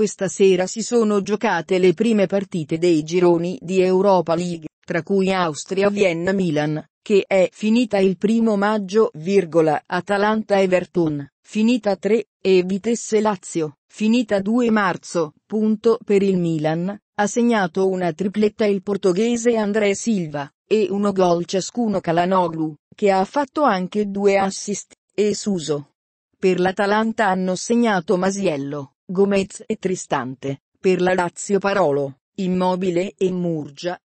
Questa sera si sono giocate le prime partite dei gironi di Europa League, tra cui Austria-Vienna-Milan, che è finita il primo maggio, Atalanta-Everton, finita 3, e Vitesse-Lazio, finita 2 marzo, punto per il Milan, ha segnato una tripletta il portoghese André Silva, e uno gol ciascuno Calanoglu, che ha fatto anche due assist, e Suso. Per l'Atalanta hanno segnato Masiello, Gomez e Tristante, per la Lazio Parolo, Immobile e Murgia,